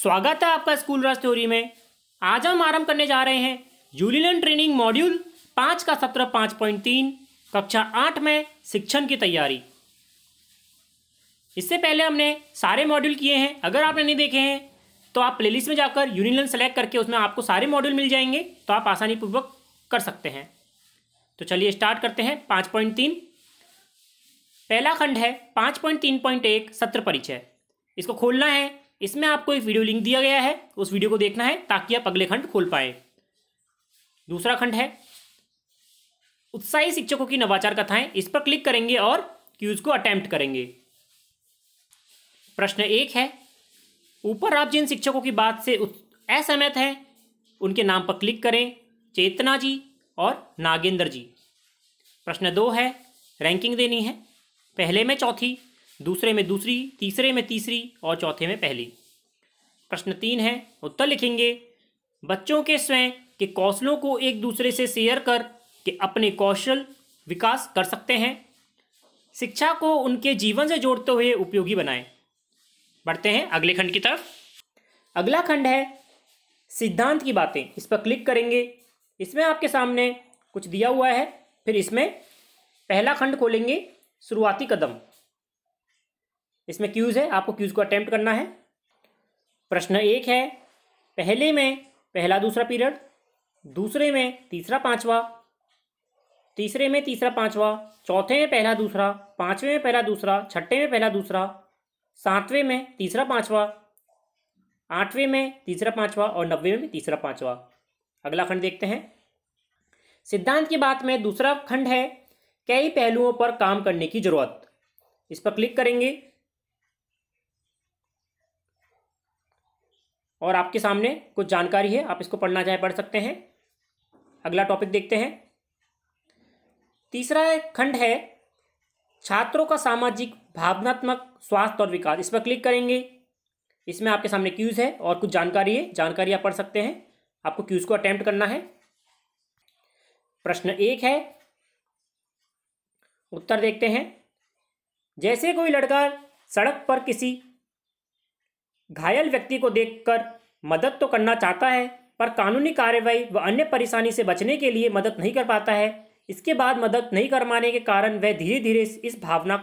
स्वागत है आपका स्कूल रस थ्योरी में आज हम आरंभ करने जा रहे हैं यूलियन ट्रेनिंग मॉड्यूल पाँच का सत्र पाँच पॉइंट तीन कक्षा आठ में शिक्षण की तैयारी इससे पहले हमने सारे मॉड्यूल किए हैं अगर आपने नहीं देखे हैं तो आप प्लेलिस्ट में जाकर यूनिलन सेलेक्ट करके उसमें आपको सारे मॉड्यूल मिल जाएंगे तो आप आसानी पूर्वक कर सकते हैं तो चलिए स्टार्ट करते हैं पाँच पॉइंट तीन पहला खंड है पाँच पॉइंट तीन पॉइंट एक सत्र परिचय इसको खोलना है इसमें आपको एक वीडियो लिंक दिया गया है उस वीडियो को देखना है ताकि आप अगले खंड खोल पाए दूसरा खंड है उत्साही शिक्षकों की नवाचार कथाएं इस पर क्लिक करेंगे और क्यूज को अटैम्प्ट करेंगे प्रश्न एक है ऊपर आप जिन शिक्षकों की बात से असहमत हैं उनके नाम पर क्लिक करें चेतना जी और नागेंद्र जी प्रश्न दो है रैंकिंग देनी है पहले में चौथी दूसरे में दूसरी तीसरे में तीसरी और चौथे में पहली प्रश्न तीन है उत्तर लिखेंगे बच्चों के स्वयं के कौशलों को एक दूसरे से शेयर कर के अपने कौशल विकास कर सकते हैं शिक्षा को उनके जीवन से जोड़ते हुए उपयोगी बनाएं बढ़ते हैं अगले खंड की तरफ अगला खंड है सिद्धांत की बातें इस पर क्लिक करेंगे इसमें आपके सामने कुछ दिया हुआ है फिर इसमें पहला खंड खोलेंगे शुरुआती कदम इसमें क्यूज़ है आपको क्यूज़ को अटैम्प्ट करना है प्रश्न एक है पहले में पहला दूसरा पीरियड दूसरे में तीसरा पाँचवा तीसरे में तीसरा पांचवा चौथे में पहला दूसरा पांचवे में पहला दूसरा छठे में पहला दूसरा सातवें में तीसरा पांचवा आठवें में तीसरा पांचवा और नब्बे में तीसरा पांचवा अगला खंड देखते हैं सिद्धांत की बात में दूसरा खंड है कई पहलुओं पर काम करने की जरूरत इस पर क्लिक करेंगे और आपके सामने कुछ जानकारी है आप इसको पढ़ना चाहे पढ़ सकते हैं अगला टॉपिक देखते हैं तीसरा खंड है छात्रों का सामाजिक भावनात्मक स्वास्थ्य और विकास इस पर क्लिक करेंगे इसमें आपके सामने क्यूज़ है और कुछ जानकारी है जानकारी आप पढ़ सकते हैं आपको क्यूज़ को अटैम्प्ट करना है प्रश्न एक है उत्तर देखते हैं जैसे कोई लड़का सड़क पर किसी घायल व्यक्ति को देखकर मदद तो करना चाहता है पर कानूनी कार्रवाई व अन्य परेशानी से बचने के लिए मदद नहीं कर पाता है इसके बाद मदद नहीं करवाने के कारण वह धीरे धीरे इस भावना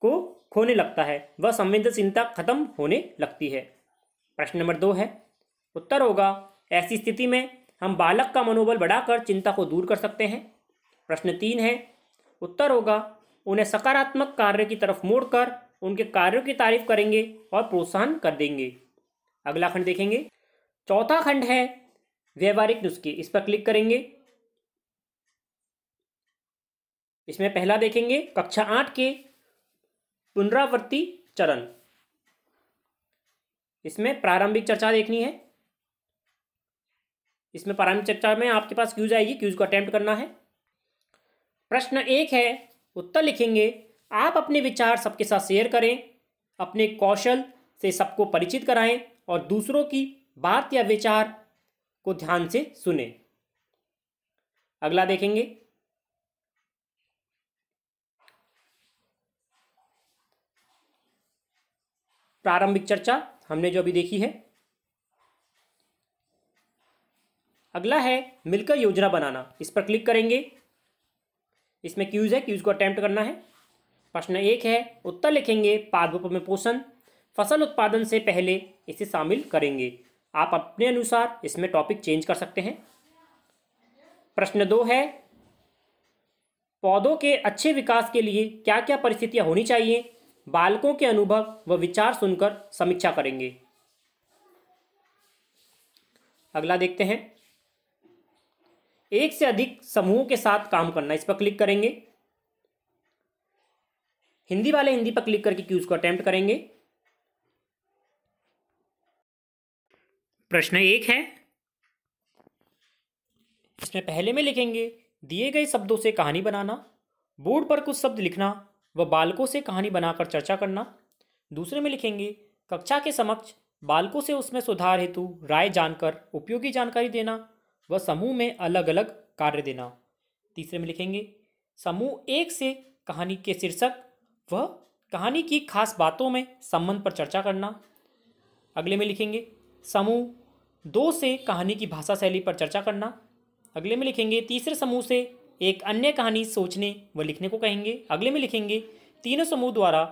को खोने लगता है वह संवेदनशीलता खत्म होने लगती है प्रश्न नंबर दो है उत्तर होगा ऐसी स्थिति में हम बालक का मनोबल बढ़ाकर चिंता को दूर कर सकते हैं प्रश्न तीन है उत्तर होगा उन्हें सकारात्मक कार्य की तरफ मोड़कर उनके कार्यों की तारीफ करेंगे और प्रोत्साहन कर देंगे अगला खंड देखेंगे चौथा खंड है व्यवहारिक नुस्खे इस पर क्लिक करेंगे इसमें पहला देखेंगे कक्षा आठ के पुनरावृत्ति चरण इसमें प्रारंभिक चर्चा देखनी है इसमें प्रारंभिक चर्चा में आपके पास क्यूज आएगी क्यूज को अटैम्प्ट करना है प्रश्न एक है उत्तर लिखेंगे आप अपने विचार सबके साथ शेयर करें अपने कौशल से सबको परिचित कराएं और दूसरों की बात या विचार को ध्यान से सुने अगला देखेंगे प्रारंभिक चर्चा हमने जो अभी देखी है अगला है मिलकर योजना बनाना इस पर क्लिक करेंगे इसमें क्यूज है क्यूज को अटैम्प्ट करना है प्रश्न एक है उत्तर लिखेंगे पादप में पोषण फसल उत्पादन से पहले इसे शामिल करेंगे आप अपने अनुसार इसमें टॉपिक चेंज कर सकते हैं प्रश्न दो है पौधों के अच्छे विकास के लिए क्या क्या परिस्थितियां होनी चाहिए बालकों के अनुभव व विचार सुनकर समीक्षा करेंगे अगला देखते हैं एक से अधिक समूहों के साथ काम करना इस पर क्लिक करेंगे हिंदी वाले हिंदी पर क्लिक करके क्यूज को अटैम्प्ट करेंगे प्रश्न एक है इसमें पहले में लिखेंगे दिए गए शब्दों से कहानी बनाना बोर्ड पर कुछ शब्द लिखना व बालकों से कहानी बनाकर चर्चा करना दूसरे में लिखेंगे कक्षा के समक्ष बालकों से उसमें सुधार हेतु राय जानकर उपयोगी जानकारी देना व समूह में अलग अलग कार्य देना तीसरे में लिखेंगे समूह एक से कहानी के शीर्षक वह कहानी की खास बातों में संबंध पर चर्चा करना अगले में लिखेंगे समूह दो से कहानी की भाषा शैली पर चर्चा करना अगले में लिखेंगे तीसरे समूह से एक अन्य कहानी सोचने व लिखने को कहेंगे अगले में लिखेंगे तीनों समूह द्वारा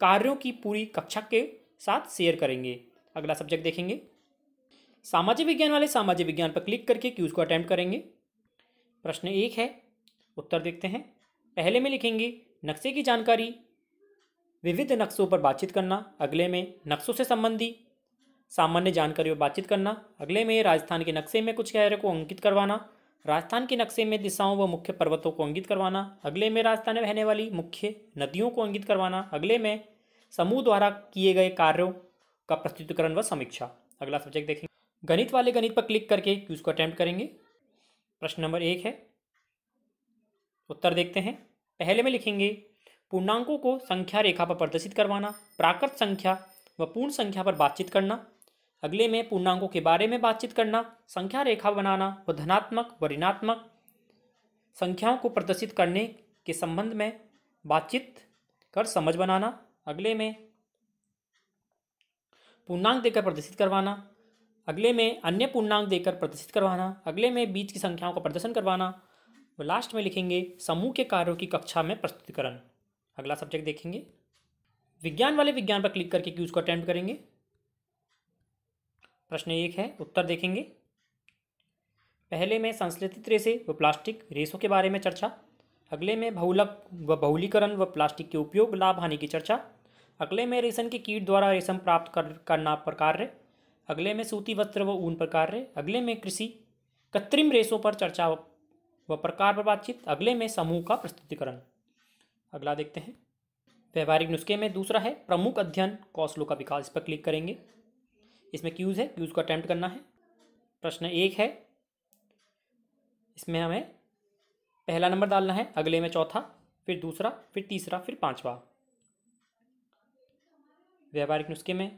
कार्यों की पूरी कक्षा के साथ शेयर करेंगे अगला सब्जेक्ट देखेंगे सामाजिक विज्ञान वाले सामाजिक विज्ञान पर क्लिक करके क्यूज को अटैम्प्ट करेंगे प्रश्न एक है उत्तर देखते हैं पहले में लिखेंगे नक्शे की जानकारी विविध नक्शों पर बातचीत करना अगले में नक्शों से संबंधी सामान्य जानकारी पर बातचीत करना अगले में राजस्थान के नक्शे में कुछ शहरों को अंकित करवाना राजस्थान के नक्शे में दिशाओं व मुख्य पर्वतों को अंकित करवाना अगले में राजस्थान में बहने वाली मुख्य नदियों को अंकित करवाना अगले में समूह द्वारा किए गए कार्यों का प्रस्तुतिकरण व समीक्षा अगला सब्जेक्ट देखेंगे गणित वाले गणित पर क्लिक करके क्यूज को अटैम्प्ट करेंगे प्रश्न नंबर एक है उत्तर देखते हैं पहले में लिखेंगे पूर्णांकों को संख्या रेखा पर प्रदर्शित करवाना प्राकृत संख्या व पूर्ण संख्या पर बातचीत करना अगले में पूर्णांकों के बारे में बातचीत करना संख्या रेखा बनाना व धनात्मक व ऋणात्मक संख्याओं को प्रदर्शित करने के संबंध में बातचीत कर समझ बनाना अगले में पूर्णांक देकर प्रदर्शित करवाना अगले में अन्य पूर्णांक देकर प्रदर्शित करवाना अगले में बीच की संख्याओं का प्रदर्शन करवाना लास्ट में लिखेंगे समूह के कार्यों की कक्षा में प्रस्तुतिकरण अगला सब्जेक्ट देखेंगे विज्ञान वाले विज्ञान पर क्लिक करके क्यूज को अटेम्प्ट करेंगे प्रश्न एक है उत्तर देखेंगे पहले में संश्लेषित रेसे व प्लास्टिक रेसों के बारे में चर्चा अगले में बहुलक व बहुलीकरण व प्लास्टिक के उपयोग लाभ हानि की चर्चा अगले में रेशम के कीट द्वारा रेशम प्राप्त कर, करना पर कार्य अगले में सूती वस्त्र व ऊन पर कार्य अगले में कृषि कृत्रिम रेसों पर चर्चा व प्रकार पर बातचीत अगले में समूह का प्रस्तुतिकरण अगला देखते हैं व्यवहारिक नुस्खे में दूसरा है प्रमुख अध्ययन कौशलों का विकास इस पर क्लिक करेंगे इसमें क्यूज़ है क्यूज़ को अटैम्प्ट करना है प्रश्न एक है इसमें हमें पहला नंबर डालना है अगले में चौथा फिर दूसरा फिर तीसरा फिर पांचवा व्यावहारिक नुस्खे में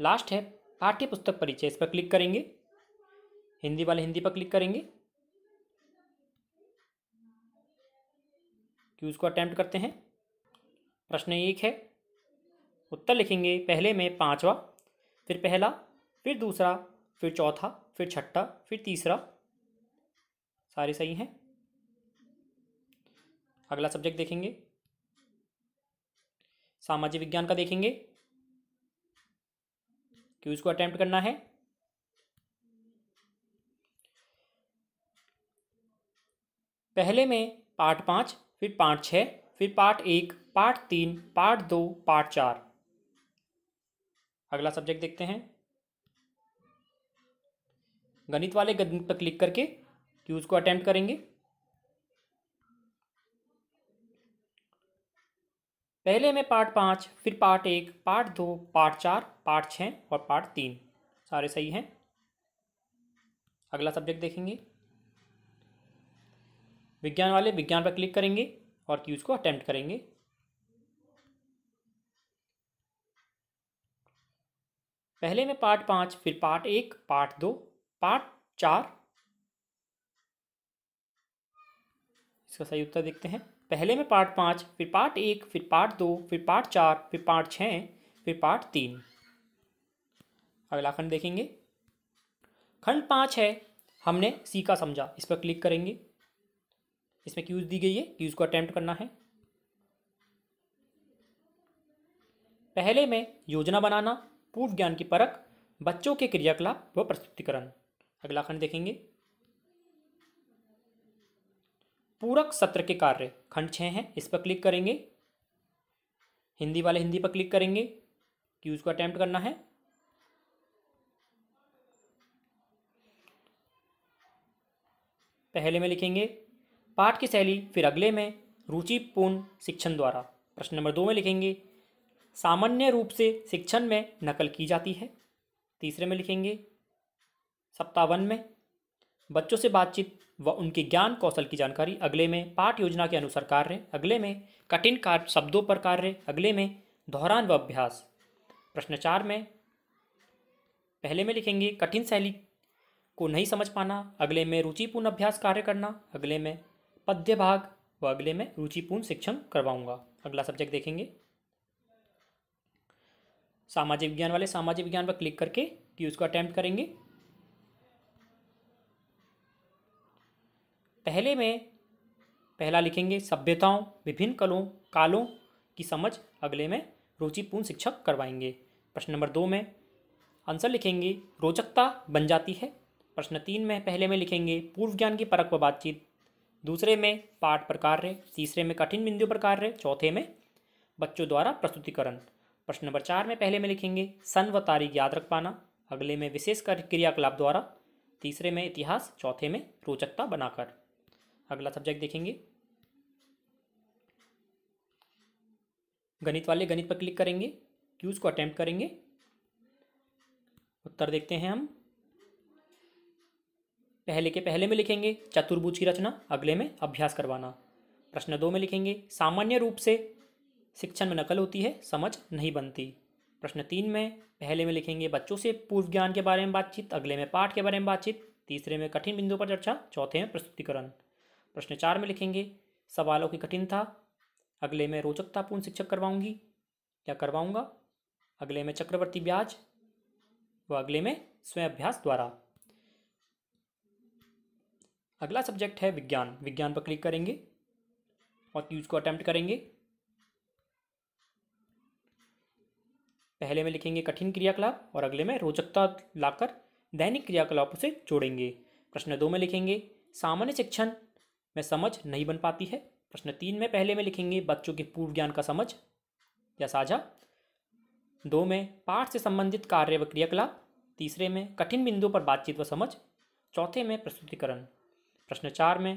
लास्ट है पाठ्य पुस्तक परिचय इस पर क्लिक करेंगे हिंदी वाले हिंदी पर क्लिक करेंगे क्यूज़ को अटैम्प्ट करते हैं प्रश्न एक है उत्तर लिखेंगे पहले में पांचवा फिर पहला फिर दूसरा फिर चौथा फिर छठा फिर तीसरा सारे सही हैं अगला सब्जेक्ट देखेंगे सामाजिक विज्ञान का देखेंगे क्यूज उसको अटैम्प्ट करना है पहले में पार्ट पाँच फिर पार्ट छः फिर पार्ट एक पार्ट तीन पार्ट दो पार्ट चार अगला सब्जेक्ट देखते हैं गणित वाले गणित पर क्लिक करके क्यूज को अटेम्प्ट करेंगे पहले हमें पार्ट पाँच फिर पार्ट एक पार्ट दो पार्ट चार पार्ट छः और पार्ट तीन सारे सही हैं अगला सब्जेक्ट देखेंगे विज्ञान वाले विज्ञान पर क्लिक करेंगे और क्यूज को अटैम्प्ट करेंगे पहले में पार्ट पाँच फिर पार्ट एक पार्ट दो पार्ट चार इसका सही उत्तर देखते हैं पहले में पार्ट पाँच फिर पार्ट एक फिर पार्ट दो फिर पार्ट चार फिर पार्ट छः फिर पार्ट तीन अगला खंड देखेंगे खंड पाँच है हमने सी का समझा इस पर क्लिक करेंगे इसमें क्यूज दी गई है क्यूज को अटैम्प्ट करना है पहले में योजना बनाना पूर्व ज्ञान की परख बच्चों के क्रियाकलाप व प्रस्तुतिकरण अगला खंड देखेंगे पूरक सत्र के कार्य खंड छः हैं इस पर क्लिक करेंगे हिंदी वाले हिंदी पर क्लिक करेंगे क्यूज को अटैम्प्ट करना है पहले में लिखेंगे पाठ की शैली फिर अगले में रुचिपूर्ण शिक्षण द्वारा प्रश्न नंबर दो में लिखेंगे सामान्य रूप से शिक्षण में नकल की जाती है तीसरे में लिखेंगे सप्तावन में बच्चों से बातचीत व उनके ज्ञान कौशल की जानकारी अगले में पाठ योजना के अनुसार कार्य अगले में कठिन कार्य शब्दों पर कार्य अगले में दोहरान व अभ्यास प्रश्न चार में पहले में लिखेंगे कठिन शैली को नहीं समझ पाना अगले में रुचिपूर्ण अभ्यास कार्य करना अगले में पद्य भाग व अगले में रुचिपूर्ण शिक्षण करवाऊंगा अगला सब्जेक्ट देखेंगे सामाजिक विज्ञान वाले सामाजिक विज्ञान पर क्लिक करके कि उसको अटैम्प्ट करेंगे पहले में पहला लिखेंगे सभ्यताओं विभिन्न कलों कालों की समझ अगले में रुचिपूर्ण शिक्षक करवाएंगे प्रश्न नंबर दो में आंसर लिखेंगे रोचकता बन जाती है प्रश्न तीन में पहले में लिखेंगे पूर्व ज्ञान की परक व बातचीत दूसरे में पाठ पर कार्य तीसरे में कठिन बिंदु पर कार्य चौथे में बच्चों द्वारा प्रस्तुतिकरण प्रश्न नंबर चार में पहले में लिखेंगे सन व तारीख याद रख पाना अगले में विशेष क्रियाकलाप द्वारा तीसरे में इतिहास चौथे में रोचकता बनाकर अगला सब्जेक्ट देखेंगे गणित वाले गणित पर क्लिक करेंगे क्यूज़ को अटैम्प्ट करेंगे उत्तर देखते हैं हम पहले के पहले में लिखेंगे चतुर्भुज की रचना अगले में अभ्यास करवाना प्रश्न दो में लिखेंगे सामान्य रूप से शिक्षण में नकल होती है समझ नहीं बनती प्रश्न तीन में पहले में लिखेंगे बच्चों से पूर्व ज्ञान के बारे में बातचीत अगले में पाठ के बारे में बातचीत तीसरे में कठिन बिंदुओं पर चर्चा चौथे में प्रस्तुतिकरण प्रश्न चार में लिखेंगे सवालों की कठिन था अगले में रोचकतापूर्ण शिक्षक करवाऊंगी या करवाऊंगा अगले में चक्रवर्ती ब्याज व अगले में स्वयं अभ्यास द्वारा अगला सब्जेक्ट है विज्ञान विज्ञान पर क्लिक करेंगे और क्यूज को अटैम्प्ट करेंगे पहले में लिखेंगे कठिन क्रियाकलाप और अगले में रोचकता लाकर दैनिक क्रियाकलापों से जोड़ेंगे प्रश्न दो में लिखेंगे सामान्य शिक्षण में समझ नहीं बन पाती है प्रश्न तीन में पहले में लिखेंगे बच्चों के पूर्व ज्ञान का समझ या साझा दो में पाठ से संबंधित कार्य व क्रियाकलाप तीसरे में कठिन बिंदुओं पर बातचीत व समझ चौथे में प्रस्तुतिकरण प्रश्न चार में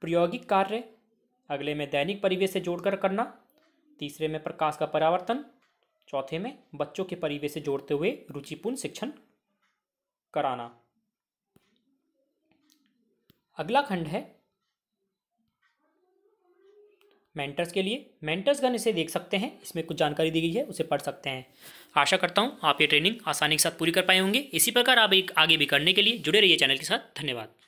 प्रायोगिक कार्य अगले में दैनिक परिवेश से जोड़कर करना तीसरे में प्रकाश का परावर्तन चौथे में बच्चों के परिवेश से जोड़ते हुए रुचिपूर्ण शिक्षण कराना अगला खंड है मेंटर्स के लिए मेंटर्स गन इसे देख सकते हैं इसमें कुछ जानकारी दी गई है उसे पढ़ सकते हैं आशा करता हूँ आप ये ट्रेनिंग आसानी के साथ पूरी कर पाए होंगे इसी प्रकार आप एक आगे भी करने के लिए जुड़े रहिए चैनल के साथ धन्यवाद